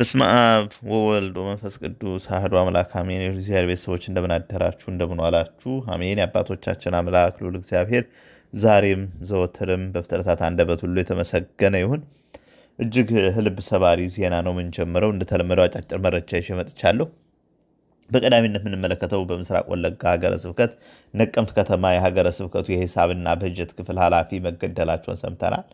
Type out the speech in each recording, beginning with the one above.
በስመ አብ ወወልድ ወመንፈስ ቅዱስ አህዶ አምላክ አሜን። የእግዚአብሔር ቤተሰቦች እንደምን አደራችሁ፣ እንደምን ዋላችሁ? አሜን። የአባቶቻችን አምላክ ልዑል እግዚአብሔር ዛሬም ዘወትርም በፍጥረታት አንደበት ሁሉ የተመሰገነ ይሁን። እጅግ ልብ ሰባሪ ዜና ነው የምንጀምረው። እንደተለመደው አጫጭር መረጃ ይዤ መጥቻለሁ። በቀዳሚነት የምንመለከተው በምስራቅ ወለጋ ሀገረ ስብከት ነቀምት ከተማ የሀገረ ስብከቱ የሂሳብና በጀት ክፍል ኃላፊ መገደላቸውን ሰምተናል።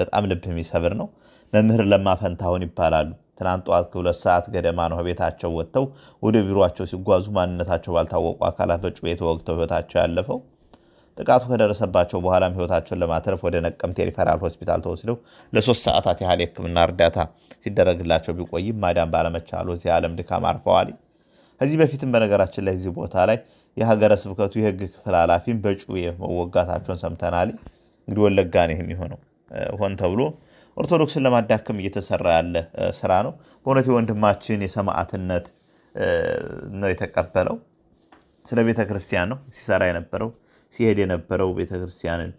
በጣም ልብ የሚሰብር ነው። መምህር ለማ ፈንታሁን ይባላሉ። ትናንት ጠዋት ከሁለት ሰዓት ገደማ ነው ቤታቸው ወጥተው ወደ ቢሮቸው ሲጓዙ ማንነታቸው ባልታወቁ አካላት በጩቤ ተወግተው ህይወታቸው ያለፈው። ጥቃቱ ከደረሰባቸው በኋላም ህይወታቸውን ለማትረፍ ወደ ነቀምቴ ሪፈራል ሆስፒታል ተወስደው ለሶስት ሰዓታት ያህል የህክምና እርዳታ ሲደረግላቸው ቢቆይም ማዳን ባለመቻሉ እዚህ ዓለም ድካም አርፈዋል። ከዚህ በፊትም በነገራችን ላይ እዚህ ቦታ ላይ የሀገረ ስብከቱ የህግ ክፍል ኃላፊም በጩቤ መወጋታቸውን ሰምተናል። እንግዲህ ወለጋ ነው የሚሆነው ሆን ተብሎ ኦርቶዶክስን ለማዳከም እየተሰራ ያለ ስራ ነው። በእውነት የወንድማችን የሰማዕትነት ነው የተቀበለው። ስለ ቤተ ክርስቲያን ነው ሲሰራ የነበረው ሲሄድ የነበረው ቤተ ክርስቲያንን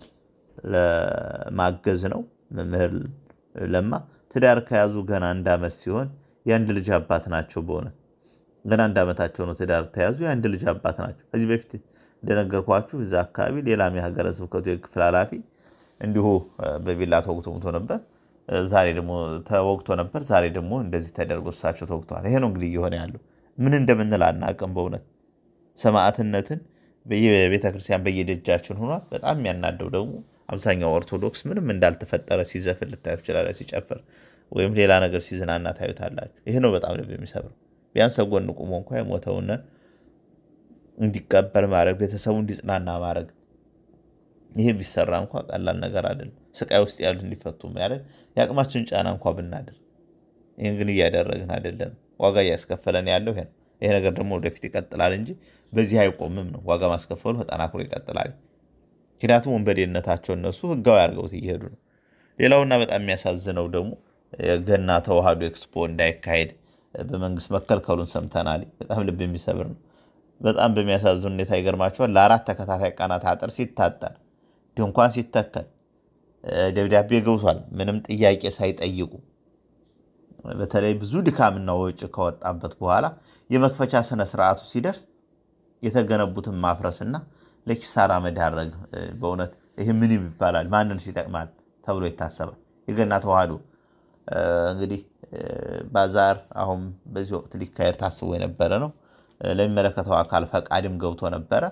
ለማገዝ ነው። መምህር ለማ ትዳር ከያዙ ገና አንድ ዓመት ሲሆን የአንድ ልጅ አባት ናቸው። በእውነት ገና አንድ ዓመታቸው ነው ትዳር ተያዙ። የአንድ ልጅ አባት ናቸው። ከዚህ በፊት እንደነገርኳችሁ እዛ አካባቢ ሌላም የሀገረ ስብከቱ የክፍል ኃላፊ እንዲሁ በቢላ ተወግቶ ሙቶ ነበር። ዛሬ ደግሞ ተወግቶ ነበር፣ ዛሬ ደግሞ እንደዚህ ተደርጎ እሳቸው ተወቅተዋል። ይሄ ነው እንግዲህ እየሆነ ያለው። ምን እንደምንል አናቅም። በእውነት ሰማዕትነትን የቤተ ክርስቲያን በየደጃችን ሆኗል። በጣም የሚያናደው ደግሞ አብዛኛው ኦርቶዶክስ ምንም እንዳልተፈጠረ ሲዘፍን ልታዩ ትችላላችሁ። ሲጨፍር ወይም ሌላ ነገር ሲዝናና ታዩታላችሁ። ይሄ ነው በጣም ልብ የሚሰብረው። ቢያንስ ጎን ቁሞ እንኳ የሞተውን እንዲቀበር ማድረግ፣ ቤተሰቡ እንዲጽናና ማድረግ ይሄ ቢሰራ እንኳ ቀላል ነገር አይደለም። ስቃይ ውስጥ ያሉ እንዲፈቱ የሚያደርግ የአቅማችን ጫና እንኳ ብናደር፣ ይህን ግን እያደረግን አይደለም። ዋጋ እያስከፈለን ያለው ይሄ ነው። ይሄ ነገር ደግሞ ወደፊት ይቀጥላል እንጂ በዚህ አይቆምም ነው። ዋጋ ማስከፈሉ ተጠናክሮ ይቀጥላል። ምክንያቱም ወንበዴነታቸው እነሱ ህጋዊ አድርገውት እየሄዱ ነው። ሌላውና በጣም የሚያሳዝነው ደግሞ ገና ተዋህዶ ኤክስፖ እንዳይካሄድ በመንግስት መከልከሉን ሰምተናል። በጣም ልብ የሚሰብር ነው። በጣም በሚያሳዝን ሁኔታ ይገርማቸዋል። ለአራት ተከታታይ ቀናት አጥር ሲታጠር ድንኳን ሲተከል ደብዳቤ ገብቷል፣ ምንም ጥያቄ ሳይጠይቁ በተለይ ብዙ ድካምና ወጪ ከወጣበት በኋላ የመክፈቻ ስነ ስርዓቱ ሲደርስ የተገነቡትን ማፍረስና ለኪሳራ መዳረግ በእውነት ይህ ምን ይባላል? ማንን ሲጠቅማል ተብሎ ይታሰባል። የገና ተዋህዶ እንግዲህ ባዛር አሁን በዚህ ወቅት ሊካሄድ ታስቦ የነበረ ነው። ለሚመለከተው አካል ፈቃድም ገብቶ ነበረ።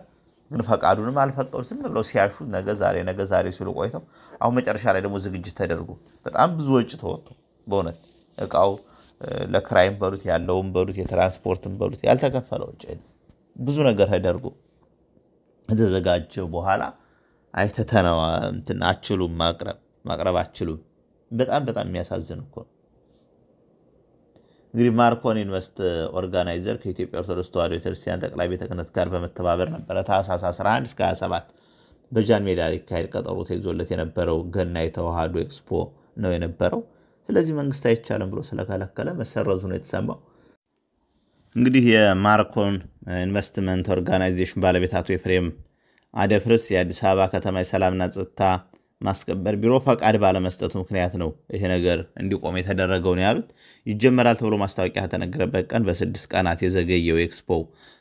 ግን ፈቃዱንም አልፈቀዱ ዝም ብለው ሲያሹ ነገ ዛሬ ነገ ዛሬ ሲሉ ቆይተው አሁን መጨረሻ ላይ ደግሞ ዝግጅት ተደርጎ በጣም ብዙ ወጪ ተወጥቶ በእውነት እቃው ለክራይም በሉት ያለውን በሉት የትራንስፖርትን በሉት ያልተከፈለ ወጪ ብዙ ነገር ተደርጎ ተዘጋጀ በኋላ አይተተነዋ እንትን አችሉም ማቅረብ ማቅረብ አችሉም። በጣም በጣም የሚያሳዝን እኮ ነው። እንግዲህ ማርኮን ኢንቨስት ኦርጋናይዘር ከኢትዮጵያ ኦርቶዶክስ ተዋህዶ ቤተክርስቲያን ጠቅላይ ቤተ ክህነት ጋር በመተባበር ነበረ ታኅሳስ 11 እስከ 27 በጃን ሜዳ ሊካሄድ ቀጠሮ ተይዞለት የነበረው ገና የተዋህዶ ኤክስፖ ነው የነበረው። ስለዚህ መንግስት አይቻልም ብሎ ስለከለከለ መሰረዙ ነው የተሰማው። እንግዲህ የማርኮን ኢንቨስትመንት ኦርጋናይዜሽን ባለቤት አቶ ኤፍሬም አደፍርስ የአዲስ አበባ ከተማ የሰላምና ጸጥታ ማስከበር ቢሮ ፈቃድ ባለመስጠቱ ምክንያት ነው ይሄ ነገር እንዲቆም የተደረገው ነው ያሉት። ይጀመራል ተብሎ ማስታወቂያ ከተነገረበት ቀን በስድስት ቀናት የዘገየው ኤክስፖ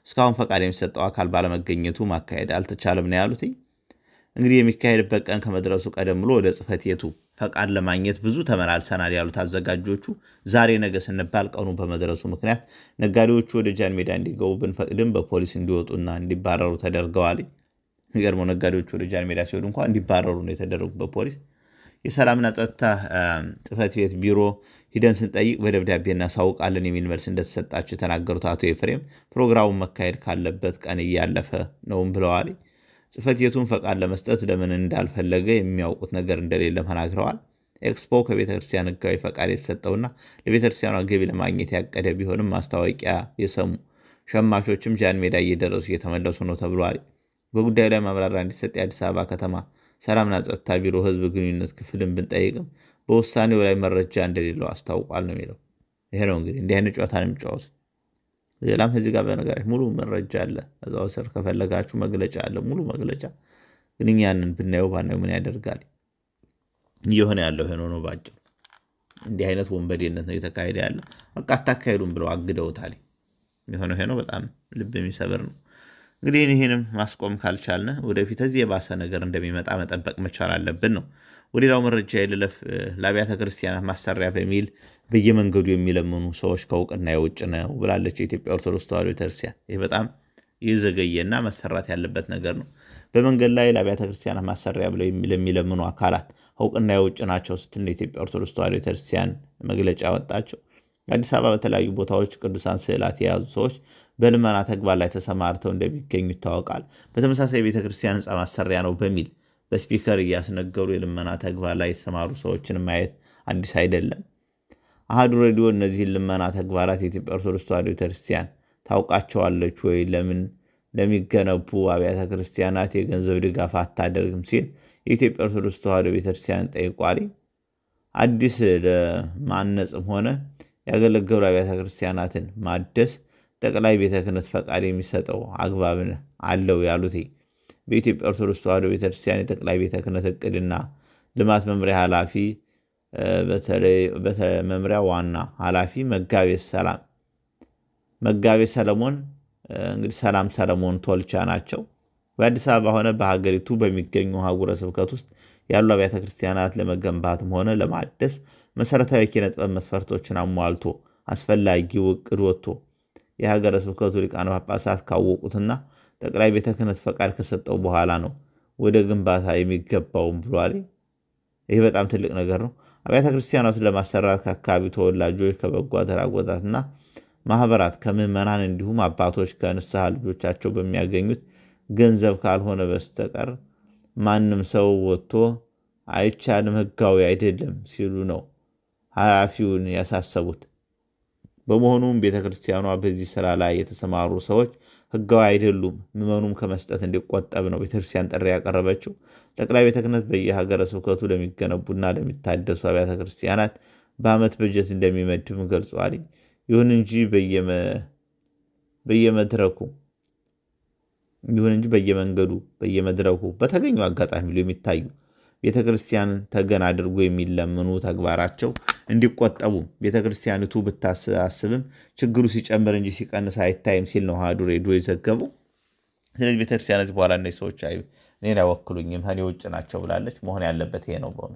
እስካሁን ፈቃድ የሚሰጠው አካል ባለመገኘቱ ማካሄድ አልተቻለም ነው ያሉት። እንግዲህ የሚካሄድበት ቀን ከመድረሱ ቀደም ብሎ ወደ ጽሕፈት ቤቱ ፈቃድ ለማግኘት ብዙ ተመላልሰናል ያሉት አዘጋጆቹ ዛሬ ነገ ስንባል ቀኑ በመድረሱ ምክንያት ነጋዴዎቹ ወደ ጃን ሜዳ እንዲገቡ ብንፈቅድም በፖሊስ እንዲወጡና እንዲባረሩ ተደርገዋል። የሚገርመው ነጋዴዎች ወደ ጃንሜዳ ሜዳ ሲሄዱ እንኳ እንዲባረሩ ነው የተደረጉበት ፖሊስ። የሰላምና ጸጥታ ጽፈት ቤት ቢሮ ሂደን ስንጠይቅ በደብዳቤ እናሳውቃለን የሚል መልስ እንደተሰጣቸው የተናገሩት አቶ ኤፍሬም ፕሮግራሙን መካሄድ ካለበት ቀን እያለፈ ነውም ብለዋል። ጽፈት ቤቱን ፈቃድ ለመስጠት ለምን እንዳልፈለገ የሚያውቁት ነገር እንደሌለ ተናግረዋል። ኤክስፖ ከቤተክርስቲያን ህጋዊ ፈቃድ የተሰጠውና ለቤተክርስቲያኗ ገቢ ለማግኘት ያቀደ ቢሆንም ማስታወቂያ የሰሙ ሸማቾችም ጃን ሜዳ እየደረሱ እየተመለሱ ነው ተብሏል። በጉዳዩ ላይ ማብራሪያ እንዲሰጥ የአዲስ አበባ ከተማ ሰላምና ጸጥታ ቢሮ ህዝብ ግንኙነት ክፍልን ብንጠይቅም በውሳኔው ላይ መረጃ እንደሌለው አስታውቋል ነው የሚለው። ይሄ ነው እንግዲህ እንዲህ አይነት ጨዋታ ነው የሚጫወቱ። ሌላም ከዚህ ጋር በነገራች ሙሉ መረጃ አለ፣ እዛው ስር ከፈለጋችሁ መግለጫ አለ፣ ሙሉ መግለጫ። ግን እኛንን ብናየው ባናየው ምን ያደርጋል? እየሆነ ያለው ይሄ ነው። ባጭሩ እንዲህ አይነት ወንበዴነት ነው እየተካሄደ ያለው። በቃ አታካሄዱም ብለው አግደውታል። የሆነ ይሄ በጣም ልብ የሚሰብር ነው። እንግዲህ ይህንም ማስቆም ካልቻልን ወደፊት እዚህ የባሰ ነገር እንደሚመጣ መጠበቅ መቻል አለብን ነው። ወደሌላው መረጃ የልለፍ ለአብያተ ክርስቲያናት ማሰሪያ በሚል በየመንገዱ የሚለምኑ ሰዎች ከእውቅና የውጭ ነው ብላለች የኢትዮጵያ ኦርቶዶክስ ተዋሕዶ ቤተክርስቲያን። ይህ በጣም የዘገየና መሰራት ያለበት ነገር ነው። በመንገድ ላይ ለአብያተ ክርስቲያናት ማሰሪያ ብለው ለሚለምኑ አካላት እውቅና የውጭ ናቸው ስትል ኢትዮጵያ ኦርቶዶክስ ተዋሕዶ ቤተክርስቲያን መግለጫ ወጣቸው። የአዲስ አበባ በተለያዩ ቦታዎች ቅዱሳን ስዕላት የያዙ ሰዎች በልመና ተግባር ላይ ተሰማርተው እንደሚገኙ ይታወቃል። በተመሳሳይ የቤተ ክርስቲያን ማሰሪያ ነው በሚል በስፒከር እያስነገሩ የልመና ተግባር ላይ የተሰማሩ ሰዎችን ማየት አዲስ አይደለም። አሃዱ ሬዲዮ እነዚህን ልመና ተግባራት የኢትዮጵያ ኦርቶዶክስ ተዋሕዶ ቤተክርስቲያን ታውቃቸዋለች ወይ? ለምን ለሚገነቡ አብያተ ክርስቲያናት የገንዘብ ድጋፍ አታደርግም? ሲል የኢትዮጵያ ኦርቶዶክስ ተዋሕዶ ቤተክርስቲያን ጠይቋሪ አዲስ ለማነጽም ሆነ ያገለገሉ አብያተ ክርስቲያናትን ማደስ ጠቅላይ ቤተ ክህነት ፈቃድ የሚሰጠው አግባብን አለው ያሉት በኢትዮጵያ ኦርቶዶክስ ተዋሕዶ ቤተክርስቲያን የጠቅላይ ቤተ ክህነት እቅድና ልማት መምሪያ ኃላፊ በመምሪያ ዋና ኃላፊ መጋቤ ሰላም መጋቤ ሰለሞን እንግዲህ ሰላም ሰለሞን ቶልቻ ናቸው። በአዲስ አበባ ሆነ በሀገሪቱ በሚገኙ አህጉረ ስብከት ውስጥ ያሉ አብያተ ክርስቲያናት ለመገንባትም ሆነ ለማደስ መሠረታዊ ኪነጥበብ መስፈርቶችን አሟልቶ አስፈላጊው እቅድ ወጥቶ የሀገረ ስብከቱ ሊቃነ ጳጳሳት ካወቁትና ጠቅላይ ቤተ ክህነት ፈቃድ ከሰጠው በኋላ ነው ወደ ግንባታ የሚገባውም ብሏል። ይህ በጣም ትልቅ ነገር ነው። አብያተ ክርስቲያናቱን ለማሰራት ከአካባቢው ተወላጆች ከበጎ አድራጎታትና ማህበራት ከምዕመናን እንዲሁም አባቶች ከንስሐ ልጆቻቸው በሚያገኙት ገንዘብ ካልሆነ በስተቀር ማንም ሰው ወጥቶ አይቻልም፣ ህጋዊ አይደለም ሲሉ ነው ኃላፊውን ያሳሰቡት። በመሆኑም ቤተ ክርስቲያኗ በዚህ ስራ ላይ የተሰማሩ ሰዎች ህጋዊ አይደሉም፣ ምመኑም ከመስጠት እንዲቆጠብ ነው ቤተክርስቲያን ጥሪ ያቀረበችው። ጠቅላይ ቤተ ክህነት በየሀገረ ስብከቱ ለሚገነቡና ለሚታደሱ አብያተ ክርስቲያናት በአመት በጀት እንደሚመድብም ገልጿል። ይሁን እንጂ በየመድረኩ ይሁን እንጂ በየመንገዱ በየመድረኩ በተገኙ አጋጣሚ የሚታዩ ቤተ ክርስቲያን ተገን አድርጎ የሚለምኑ ተግባራቸው እንዲቆጠቡ ቤተ ክርስቲያኒቱ ብታሳስብም ችግሩ ሲጨምር እንጂ ሲቀንስ አይታይም ሲል ነው አሐዱ ሬዲዮ የዘገቡ። ስለዚህ ቤተክርስቲያን ከዚህ በኋላ እነዚህ ሰዎች እኔን አይወክሉኝም እኔ ውጭ ናቸው ብላለች። መሆን ያለበት ይሄ ነው። በሆነ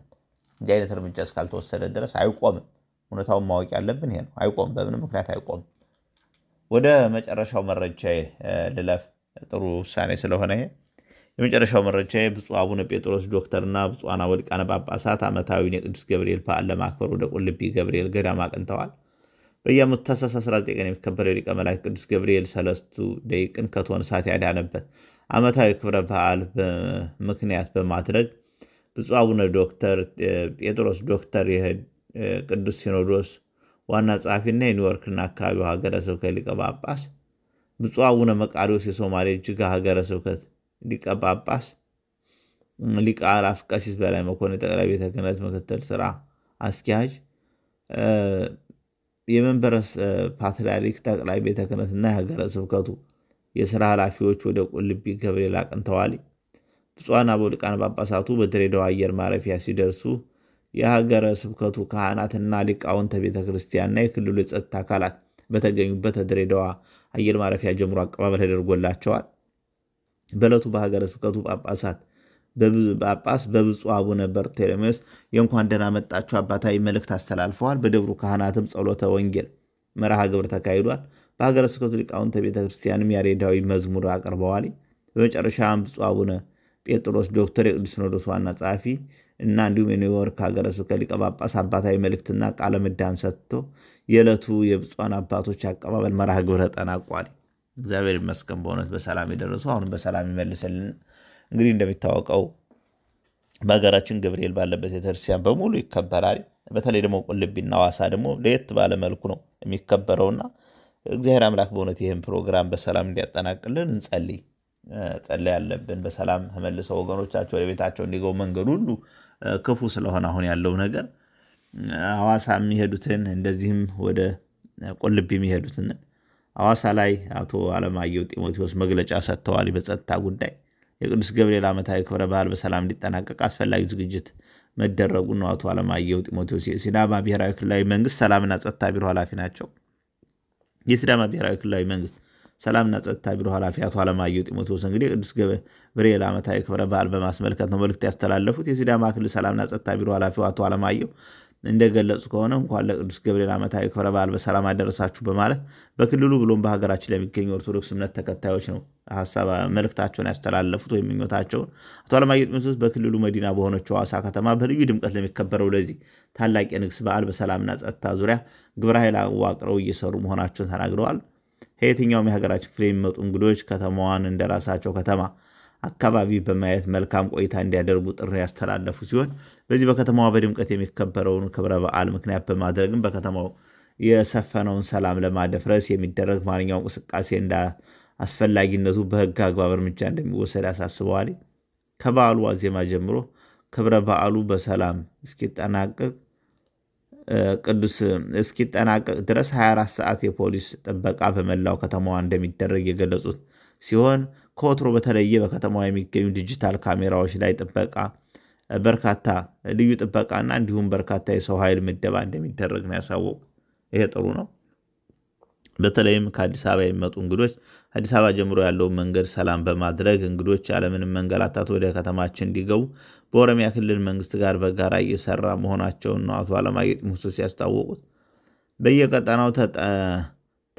እንዲህ አይነት እርምጃ እስካልተወሰደ ድረስ አይቆምም። እውነታውን ማወቅ ያለብን ይሄ ነው። አይቆምም፣ በምንም ምክንያት አይቆምም። ወደ መጨረሻው መረጃ ልለፍ። ጥሩ ውሳኔ ስለሆነ ይሄ የመጨረሻው መረጃ ብፁዕ አቡነ ጴጥሮስ ዶክተርና ብፁዋና ወድቃነ ጳጳሳት ዓመታዊውን የቅዱስ ገብርኤል በዓል ለማክበር ወደ ቁልቢ ገብርኤል ገዳም አቅንተዋል። በየዓመቱ ታኅሳስ 19 ቀን የሚከበረው ሊቀ መላእክት ቅዱስ ገብርኤል ሰለስቱ ደቂቅን ከእቶነ እሳት ያዳነበት ዓመታዊ ክብረ በዓል ምክንያት በማድረግ ብፁ አቡነ ዶክተር ጴጥሮስ ዶክተር የቅዱስ ሲኖዶስ ዋና ጸሐፊና የኒውዮርክና አካባቢው ሀገረ ስብከት ሊቀ ጳጳስ፣ ብፁ አቡነ መቃሪዎስ የሶማሌ እጅጋ ሀገረ ስብከት ሊቀ ጳጳስ፣ ሊቀ አእላፍ ቀሲስ በላይ መኮንን የጠቅላይ ቤተ ክህነት ምክትል ስራ አስኪያጅ፣ የመንበረ ፓትርያርክ ጠቅላይ ቤተ ክህነትና የሀገረ ስብከቱ የስራ ኃላፊዎች ወደ ቁልቢ ገብርኤል አቅንተዋል። ብፁዓን አበው ሊቃነ ጳጳሳቱ በድሬዳዋ አየር ማረፊያ ሲደርሱ የሀገረ ስብከቱ ካህናትና ሊቃውንተ ቤተ ክርስቲያንና የክልሉ የጸጥታ አካላት በተገኙበት ከድሬዳዋ አየር ማረፊያ ጀምሮ አቀባበል ተደርጎላቸዋል። በዕለቱ በሀገረ ስብከቱ ጳጳሳት ጳጳስ በብፁዕ አቡነ በርተሎሜዎስ የእንኳን ደህና መጣችሁ አባታዊ መልእክት አስተላልፈዋል። በደብሩ ካህናትም ጸሎተ ወንጌል መርሃ ግብር ተካሂዷል። በሀገረ ስብከቱ ሊቃውንተ ቤተ ክርስቲያንም ያሬዳዊ መዝሙር አቅርበዋል። በመጨረሻም ብፁዕ አቡነ ጴጥሮስ ዶክተር የቅዱስ ሲኖዶስ ዋና ጸሐፊ እና እንዲሁም የኒውዮርክ ሀገረ ስብከት ሊቀ ጳጳስ አባታዊ መልእክትና ቃለ ምዕዳን ሰጥቶ የዕለቱ የብፁዓን አባቶች አቀባበል መርሃ ግብር ተጠናቋል። እግዚአብሔር ይመስገን በእውነት በሰላም የደረሱ አሁንም በሰላም ይመልስልን። እንግዲህ እንደሚታወቀው በሀገራችን ገብርኤል ባለበት ቤተክርስቲያን በሙሉ ይከበራል። በተለይ ደግሞ ቁልቢና ሐዋሳ ደግሞ ለየት ባለ መልኩ ነው የሚከበረውና እግዚአብሔር አምላክ በእውነት ይህን ፕሮግራም በሰላም እንዲያጠናቅልን እንጸልይ። ጸለይ ያለብን በሰላም መልሰው ወገኖቻቸው ወደ ቤታቸው እንዲገቡ መንገድ ሁሉ ክፉ ስለሆነ አሁን ያለው ነገር ሐዋሳ የሚሄዱትን እንደዚህም ወደ ቁልቢ የሚሄዱትን አዋሳ ላይ አቶ አለማየሁ ጢሞቴዎስ መግለጫ ሰጥተዋል። በጸጥታ ጉዳይ የቅዱስ ገብርኤል ዓመታዊ ክብረ በዓል በሰላም እንዲጠናቀቅ አስፈላጊ ዝግጅት መደረጉ ነው። አቶ አለማየሁ ጢሞቴዎስ የሲዳማ ብሔራዊ ክልላዊ መንግስት ሰላምና ጸጥታ ቢሮ ኃላፊ ናቸው። የሲዳማ ብሔራዊ ክልላዊ መንግስት ሰላምና ጸጥታ ቢሮ ኃላፊ አቶ አለማየሁ ጢሞቴዎስ እንግዲህ የቅዱስ ገብርኤል ዓመታዊ ክብረ በዓል በማስመልከት ነው መልእክት ያስተላለፉት። የሲዳማ ክልል ሰላምና ጸጥታ ቢሮ ኃላፊው አቶ አለማየሁ እንደገለጹ ከሆነ እንኳን ለቅዱስ ገብርኤል ዓመታዊ ክብረ በዓል በሰላም አደረሳችሁ በማለት በክልሉ ብሎም በሀገራችን ለሚገኙ ኦርቶዶክስ እምነት ተከታዮች ነው ሀሳብ መልእክታቸውን ያስተላለፉት ወይም ምኞታቸውን። አቶ አለማየሁ በክልሉ መዲና በሆነችው ሐዋሳ ከተማ በልዩ ድምቀት ለሚከበረው ለዚህ ታላቅ የንግስ በዓል በሰላምና ጸጥታ ዙሪያ ግብረ ኃይል አዋቅረው እየሰሩ መሆናቸውን ተናግረዋል። ከየትኛውም የሀገራችን ክፍል የሚመጡ እንግዶች ከተማዋን እንደራሳቸው ከተማ አካባቢ በማየት መልካም ቆይታ እንዲያደርጉ ጥሪ ያስተላለፉ ሲሆን በዚህ በከተማዋ በድምቀት የሚከበረውን ክብረ በዓል ምክንያት በማድረግም በከተማው የሰፈነውን ሰላም ለማደፍረስ የሚደረግ ማንኛው እንቅስቃሴ እንደ አስፈላጊነቱ በሕግ አግባብ እርምጃ እንደሚወሰድ ያሳስበዋል። ከበዓሉ ዋዜማ ጀምሮ ክብረ በዓሉ በሰላም እስኪጠናቀቅ ቅዱስ እስኪጠናቀቅ ድረስ 24 ሰዓት የፖሊስ ጥበቃ በመላው ከተማዋ እንደሚደረግ የገለጹት ሲሆን ከወትሮ በተለየ በከተማዋ የሚገኙ ዲጂታል ካሜራዎች ላይ ጥበቃ በርካታ ልዩ ጥበቃና እንዲሁም በርካታ የሰው ኃይል ምደባ እንደሚደረግ ነው ያሳወቁ። ይሄ ጥሩ ነው። በተለይም ከአዲስ አበባ የሚመጡ እንግዶች አዲስ አበባ ጀምሮ ያለውን መንገድ ሰላም በማድረግ እንግዶች ያለምንም መንገላታት ወደ ከተማችን እንዲገቡ በኦሮሚያ ክልል መንግስት ጋር በጋራ እየሰራ መሆናቸውን ነው አቶ አለማየሁ ጢሞቴዎስ ያስታወቁት። በየቀጠናው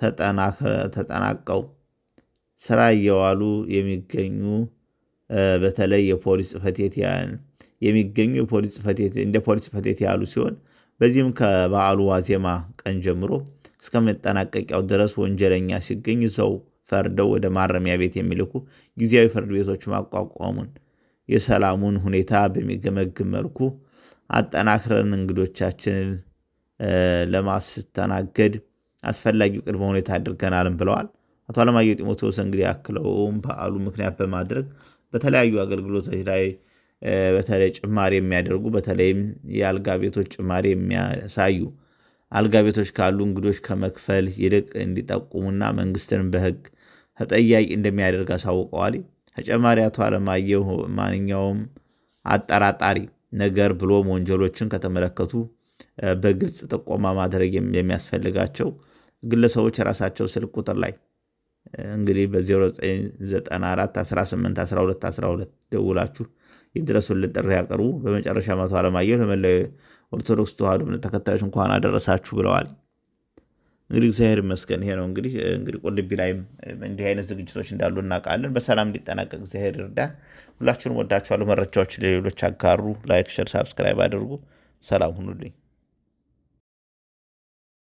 ተጠናቀው ስራ እየዋሉ የሚገኙ በተለይ የፖሊስ ጽሕፈት ቤት የሚገኙ የፖሊስ ጽሕፈት ቤት እንደ ፖሊስ ጽሕፈት ቤት ያሉ ሲሆን በዚህም ከበዓሉ ዋዜማ ቀን ጀምሮ እስከ መጠናቀቂያው ድረስ ወንጀለኛ ሲገኝ ሰው ፈርደው ወደ ማረሚያ ቤት የሚልኩ ጊዜያዊ ፍርድ ቤቶች ማቋቋሙን የሰላሙን ሁኔታ በሚገመግም መልኩ አጠናክረን እንግዶቻችንን ለማስተናገድ አስፈላጊው ቅድመ ሁኔታ አድርገናልም ብለዋል። አቶ አለማየሁ ጢሞቴዎስ እንግዲህ አክለውም በዓሉ ምክንያት በማድረግ በተለያዩ አገልግሎቶች ላይ በተለይ ጭማሪ የሚያደርጉ በተለይም የአልጋ ቤቶች ጭማሪ የሚያሳዩ አልጋ ቤቶች ካሉ እንግዶች ከመክፈል ይልቅ እንዲጠቁሙና መንግስትን በህግ ተጠያቂ እንደሚያደርግ አሳውቀዋል። ተጨማሪ አቶ አለማየሁ ማንኛውም አጠራጣሪ ነገር ብሎም ወንጀሎችን ከተመለከቱ በግልጽ ጥቆማ ማድረግ የሚያስፈልጋቸው ግለሰቦች የራሳቸው ስልክ ቁጥር ላይ እንግዲህ በ0994 18 12 12 ደውላችሁ ይድረሱልን ጥሪ ያቅርቡ። በመጨረሻ መቶ አለማየሁ ለመላው ኦርቶዶክስ ተዋሕዶ እምነት ተከታዮች እንኳን አደረሳችሁ ብለዋል። እንግዲህ እግዚአብሔር ይመስገን። ይሄ ነው እንግዲህ እንግዲህ ቁልቢ ላይም እንዲህ አይነት ዝግጅቶች እንዳሉ እናውቃለን። በሰላም እንዲጠናቀቅ እግዚአብሔር ይርዳን። ሁላችሁንም ወዳችኋለሁ። መረጃዎች ለሌሎች አጋሩ። ላይክ፣ ሸር፣ ሳብስክራይብ አድርጉ። ሰላም ሁኑልኝ።